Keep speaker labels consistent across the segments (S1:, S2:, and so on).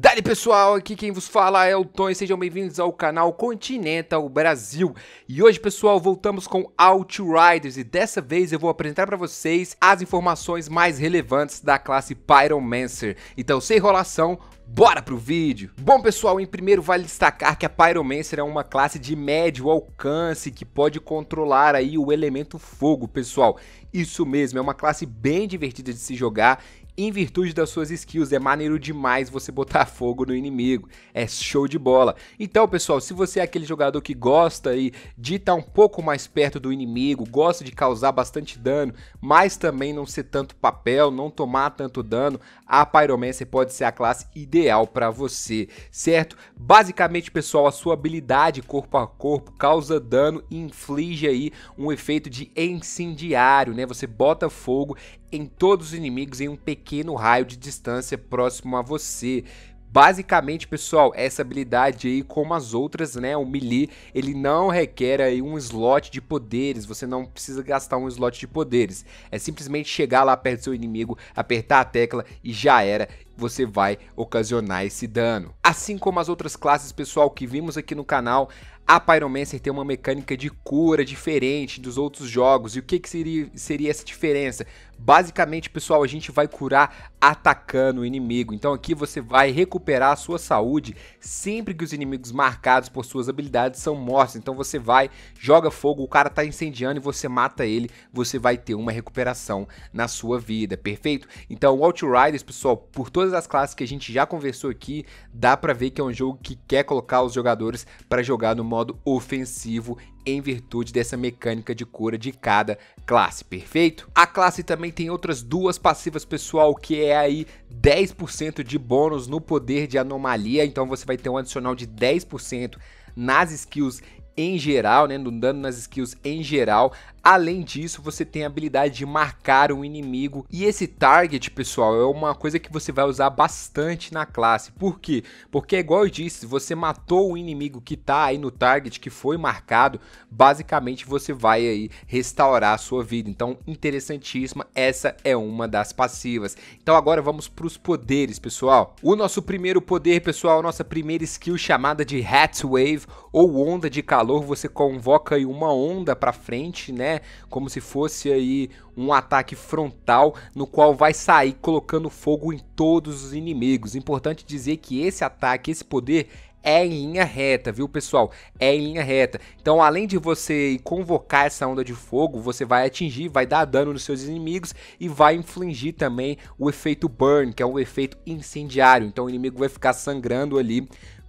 S1: Dali pessoal, aqui quem vos fala é o Tom e sejam bem-vindos ao canal Continental Brasil. E hoje pessoal, voltamos com Outriders e dessa vez eu vou apresentar para vocês as informações mais relevantes da classe Pyromancer. Então, sem enrolação, Bora pro vídeo! Bom pessoal, em primeiro vale destacar que a Pyromancer é uma classe de médio alcance que pode controlar aí o elemento fogo, pessoal. Isso mesmo, é uma classe bem divertida de se jogar em virtude das suas skills. É maneiro demais você botar fogo no inimigo. É show de bola. Então, pessoal, se você é aquele jogador que gosta aí de estar tá um pouco mais perto do inimigo, gosta de causar bastante dano, mas também não ser tanto papel, não tomar tanto dano, a Pyromancer pode ser a classe ideal para você, certo? Basicamente, pessoal, a sua habilidade corpo a corpo causa dano e inflige aí um efeito de incendiário, né? Você bota fogo em todos os inimigos em um pequeno raio de distância próximo a você. Basicamente, pessoal, essa habilidade aí, como as outras, né, o melee, ele não requer aí um slot de poderes, você não precisa gastar um slot de poderes. É simplesmente chegar lá perto do seu inimigo, apertar a tecla e já era, você vai ocasionar esse dano. Assim como as outras classes, pessoal, que vimos aqui no canal, a Pyromancer tem uma mecânica de cura diferente dos outros jogos. E o que, que seria, seria essa diferença? Basicamente, pessoal, a gente vai curar atacando o inimigo. Então aqui você vai recuperar a sua saúde sempre que os inimigos marcados por suas habilidades são mortos. Então você vai, joga fogo, o cara tá incendiando e você mata ele, você vai ter uma recuperação na sua vida, perfeito? Então o Outriders, pessoal, por todas as classes que a gente já conversou aqui, dá para ver que é um jogo que quer colocar os jogadores para jogar no modo ofensivo em virtude dessa mecânica de cura de cada classe, perfeito? A classe também tem outras duas passivas pessoal, que é aí 10% de bônus no poder de anomalia, então você vai ter um adicional de 10% nas skills em geral, né, no dano nas skills em geral, Além disso, você tem a habilidade de marcar um inimigo e esse target, pessoal, é uma coisa que você vai usar bastante na classe. Por quê? Porque igual eu disse, você matou o inimigo que tá aí no target, que foi marcado, basicamente você vai aí restaurar a sua vida. Então, interessantíssima, essa é uma das passivas. Então agora vamos para os poderes, pessoal. O nosso primeiro poder, pessoal, nossa primeira skill chamada de Hat Wave ou onda de calor, você convoca aí uma onda para frente, né? Como se fosse aí um ataque frontal no qual vai sair colocando fogo em todos os inimigos. Importante dizer que esse ataque, esse poder é em linha reta, viu pessoal? É em linha reta. Então, além de você convocar essa onda de fogo, você vai atingir, vai dar dano nos seus inimigos e vai infligir também o efeito burn, que é um efeito incendiário. Então, o inimigo vai ficar sangrando ali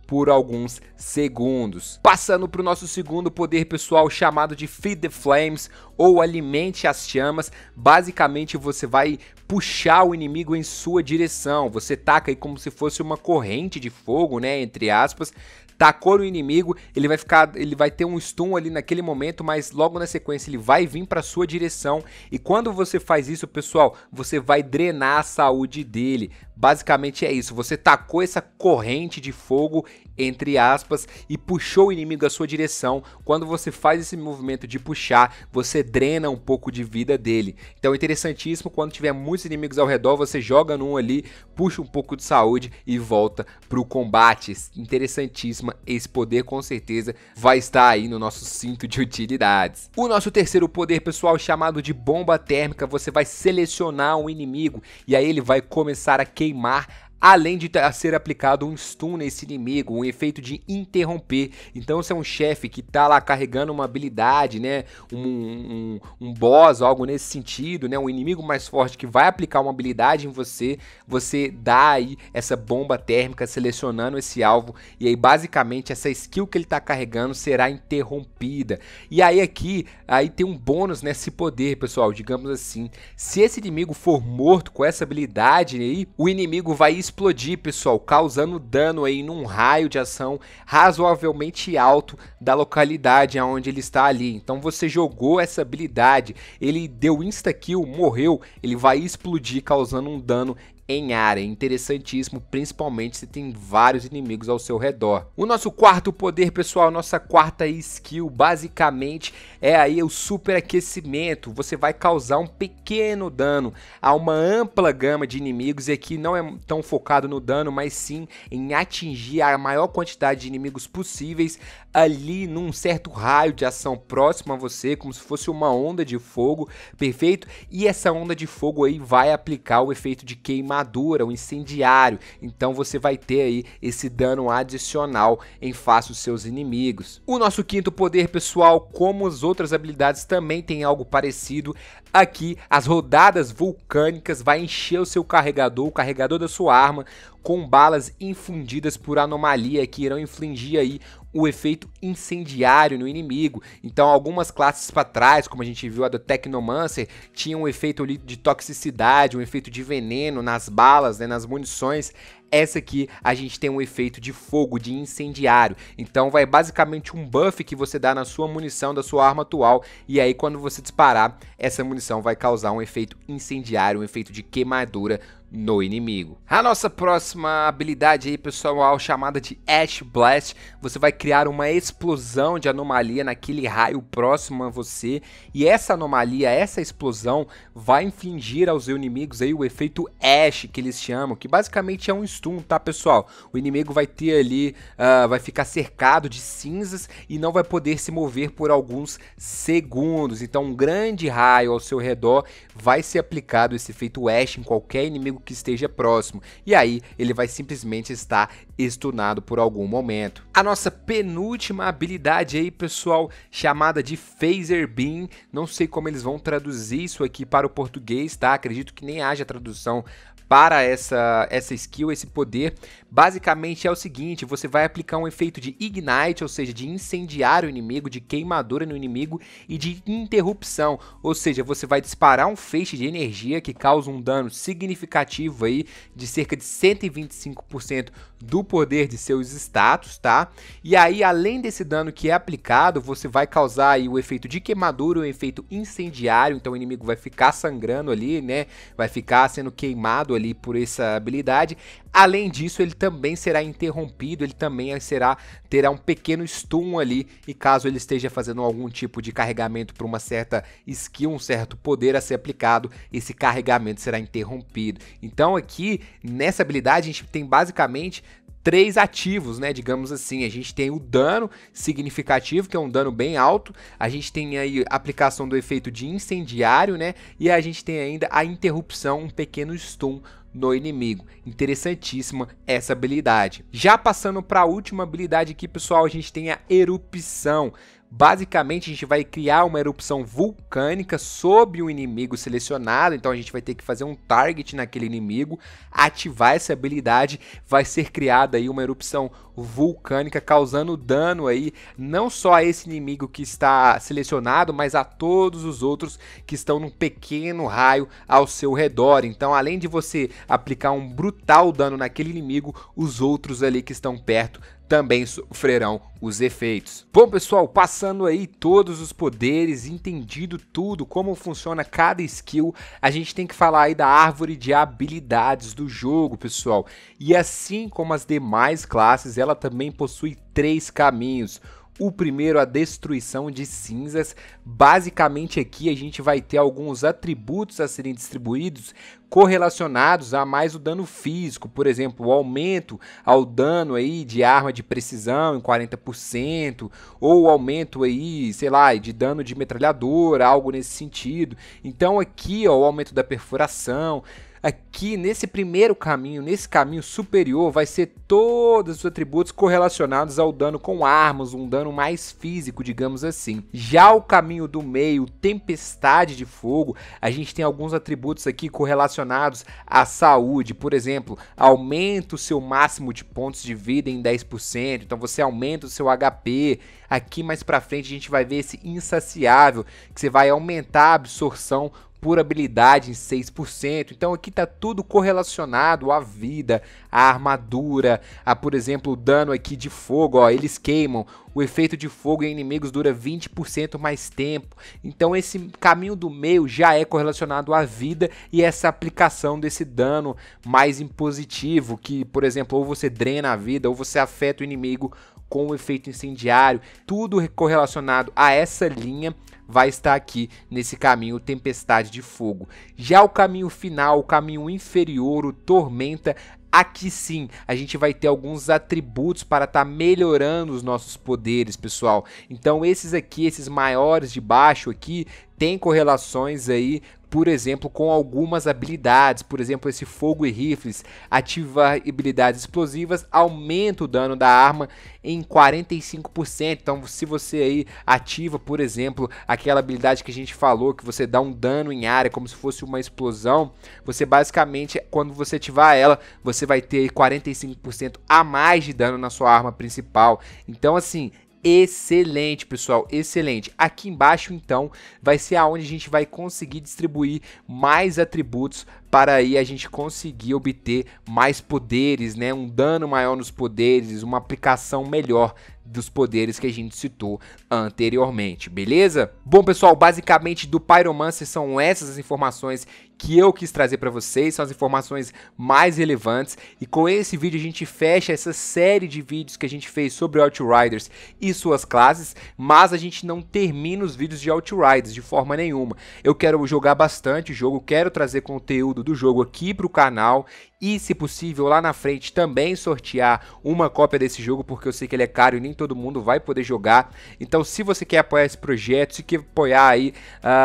S1: por alguns segundos. Passando para o nosso segundo poder pessoal chamado de Feed the Flames ou Alimente as Chamas, basicamente você vai puxar o inimigo em sua direção. Você taca aí como se fosse uma corrente de fogo, né, entre aspas, tacou tá, no inimigo, ele vai ficar, ele vai ter um stun ali naquele momento, mas logo na sequência ele vai vir para sua direção e quando você faz isso, pessoal, você vai drenar a saúde dele. Basicamente é isso, você tacou essa corrente de fogo entre aspas e puxou o inimigo à sua direção. Quando você faz esse movimento de puxar, você drena um pouco de vida dele. Então é interessantíssimo quando tiver muitos inimigos ao redor, você joga num ali, puxa um pouco de saúde e volta pro combate. Interessantíssimo esse poder com certeza vai estar aí no nosso cinto de utilidades. O nosso terceiro poder, pessoal, chamado de bomba térmica, você vai selecionar um inimigo e aí ele vai começar a queimar além de ser aplicado um stun nesse inimigo, um efeito de interromper. Então se é um chefe que tá lá carregando uma habilidade, né, um, um, um boss, algo nesse sentido, né, um inimigo mais forte que vai aplicar uma habilidade em você, você dá aí essa bomba térmica selecionando esse alvo e aí basicamente essa skill que ele tá carregando será interrompida. E aí aqui, aí tem um bônus nesse poder, pessoal, digamos assim. Se esse inimigo for morto com essa habilidade aí, o inimigo vai explodir, pessoal, causando dano aí num raio de ação razoavelmente alto da localidade aonde ele está ali. Então você jogou essa habilidade, ele deu insta kill, morreu, ele vai explodir causando um dano em área. Interessantíssimo, principalmente se tem vários inimigos ao seu redor. O nosso quarto poder, pessoal, nossa quarta skill, basicamente é aí o superaquecimento. Você vai causar um pequeno dano a uma ampla gama de inimigos e aqui não é tão focado no dano, mas sim em atingir a maior quantidade de inimigos possíveis ali num certo raio de ação próximo a você, como se fosse uma onda de fogo, perfeito? E essa onda de fogo aí vai aplicar o efeito de queimadura, o incendiário. Então você vai ter aí esse dano adicional em face dos seus inimigos. O nosso quinto poder, pessoal, como as outras habilidades também tem algo parecido, aqui as rodadas vulcânicas vai encher o seu carregador, o carregador da sua arma com balas infundidas por anomalia que irão infligir aí o efeito incendiário no inimigo. Então, algumas classes para trás, como a gente viu a do Technomancer, tinha um efeito ali de toxicidade, um efeito de veneno nas balas, né, nas munições. Essa aqui a gente tem um efeito de fogo, de incendiário. Então vai basicamente um buff que você dá na sua munição da sua arma atual. E aí quando você disparar, essa munição vai causar um efeito incendiário, um efeito de queimadura no inimigo. A nossa próxima habilidade aí, pessoal, chamada de Ash Blast, você vai criar uma explosão de anomalia naquele raio próximo a você, e essa anomalia, essa explosão, vai infligir aos inimigos aí o efeito Ash, que eles chamam, que basicamente é um stun, tá, pessoal? O inimigo vai ter ali, uh, vai ficar cercado de cinzas e não vai poder se mover por alguns segundos, então um grande raio ao seu redor vai ser aplicado esse efeito Ash em qualquer inimigo inimigo que esteja próximo, e aí ele vai simplesmente estar estunado por algum momento. A nossa penúltima habilidade aí, pessoal, chamada de Phaser Beam, não sei como eles vão traduzir isso aqui para o português, tá? Acredito que nem haja tradução para essa, essa skill, esse poder, basicamente é o seguinte: você vai aplicar um efeito de ignite, ou seja, de incendiar o inimigo, de queimadura no inimigo e de interrupção, ou seja, você vai disparar um feixe de energia que causa um dano significativo aí de cerca de 125% do poder de seus status, tá? E aí, além desse dano que é aplicado, você vai causar aí o efeito de queimadura, o efeito incendiário, então o inimigo vai ficar sangrando ali, né? Vai ficar sendo queimado ali por essa habilidade. Além disso, ele também será interrompido, ele também será terá um pequeno stun ali, e caso ele esteja fazendo algum tipo de carregamento para uma certa skill, um certo poder a ser aplicado, esse carregamento será interrompido. Então aqui nessa habilidade a gente tem basicamente três ativos, né? Digamos assim, a gente tem o dano significativo, que é um dano bem alto, a gente tem aí a aplicação do efeito de incendiário, né? E a gente tem ainda a interrupção, um pequeno stun no inimigo. Interessantíssima essa habilidade. Já passando para a última habilidade aqui, pessoal, a gente tem a erupção. Basicamente, a gente vai criar uma erupção vulcânica sobre um inimigo selecionado, então a gente vai ter que fazer um target naquele inimigo, ativar essa habilidade, vai ser criada aí uma erupção vulcânica causando dano aí não só a esse inimigo que está selecionado, mas a todos os outros que estão num pequeno raio ao seu redor. Então, além de você aplicar um brutal dano naquele inimigo, os outros ali que estão perto também sofrerão os efeitos. Bom, pessoal, passando aí todos os poderes, entendido tudo, como funciona cada skill, a gente tem que falar aí da árvore de habilidades do jogo, pessoal. E assim como as demais classes, ela também possui três caminhos o primeiro, a destruição de cinzas. Basicamente aqui a gente vai ter alguns atributos a serem distribuídos correlacionados a mais o dano físico, por exemplo, o aumento ao dano aí de arma de precisão em 40% ou o aumento aí, sei lá, de dano de metralhadora, algo nesse sentido. Então aqui, ó, o aumento da perfuração, Aqui nesse primeiro caminho, nesse caminho superior, vai ser todos os atributos correlacionados ao dano com armas, um dano mais físico, digamos assim. Já o caminho do meio, tempestade de fogo, a gente tem alguns atributos aqui correlacionados à saúde, por exemplo, aumenta o seu máximo de pontos de vida em 10%, então você aumenta o seu HP. Aqui mais para frente a gente vai ver esse insaciável, que você vai aumentar a absorção por habilidade em 6%. Então aqui está tudo correlacionado à vida, à armadura, a por exemplo o dano aqui de fogo, ó, eles queimam. O efeito de fogo em inimigos dura 20% mais tempo. Então esse caminho do meio já é correlacionado à vida e essa aplicação desse dano mais impositivo, que por exemplo, ou você drena a vida, ou você afeta o inimigo, com o efeito incendiário, tudo correlacionado a essa linha vai estar aqui nesse caminho Tempestade de Fogo. Já o caminho final, o caminho inferior, o Tormenta, Aqui sim, a gente vai ter alguns atributos para estar tá melhorando os nossos poderes, pessoal. Então esses aqui, esses maiores de baixo aqui, tem correlações aí, por exemplo, com algumas habilidades, por exemplo, esse fogo e rifles, ativa habilidades explosivas, aumenta o dano da arma em 45%. Então, se você aí ativa, por exemplo, aquela habilidade que a gente falou, que você dá um dano em área como se fosse uma explosão, você basicamente quando você ativar ela, você você vai ter 45% a mais de dano na sua arma principal. Então, assim, excelente, pessoal, excelente. Aqui embaixo, então, vai ser aonde a gente vai conseguir distribuir mais atributos para aí a gente conseguir obter mais poderes, né? Um dano maior nos poderes, uma aplicação melhor dos poderes que a gente citou anteriormente, beleza? Bom, pessoal, basicamente do Pyromancer são essas as informações que eu quis trazer para vocês, são as informações mais relevantes. E com esse vídeo a gente fecha essa série de vídeos que a gente fez sobre Outriders e suas classes, mas a gente não termina os vídeos de Outriders de forma nenhuma. Eu quero jogar bastante o jogo, quero trazer conteúdo do jogo aqui pro canal e, se possível, lá na frente também sortear uma cópia desse jogo, porque eu sei que ele é caro e nem todo mundo vai poder jogar. Então, se você quer apoiar esse projeto, se quer apoiar aí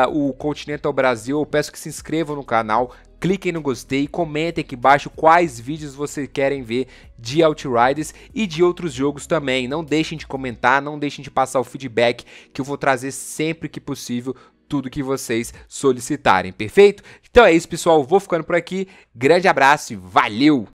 S1: uh, o Continental Brasil, eu peço que se inscrevam no canal, cliquem no gostei, comentem aqui embaixo quais vídeos vocês querem ver de Outriders e de outros jogos também. Não deixem de comentar, não deixem de passar o feedback que eu vou trazer sempre que possível tudo que vocês solicitarem, perfeito? Então é isso, pessoal. Vou ficando por aqui. Grande abraço e valeu!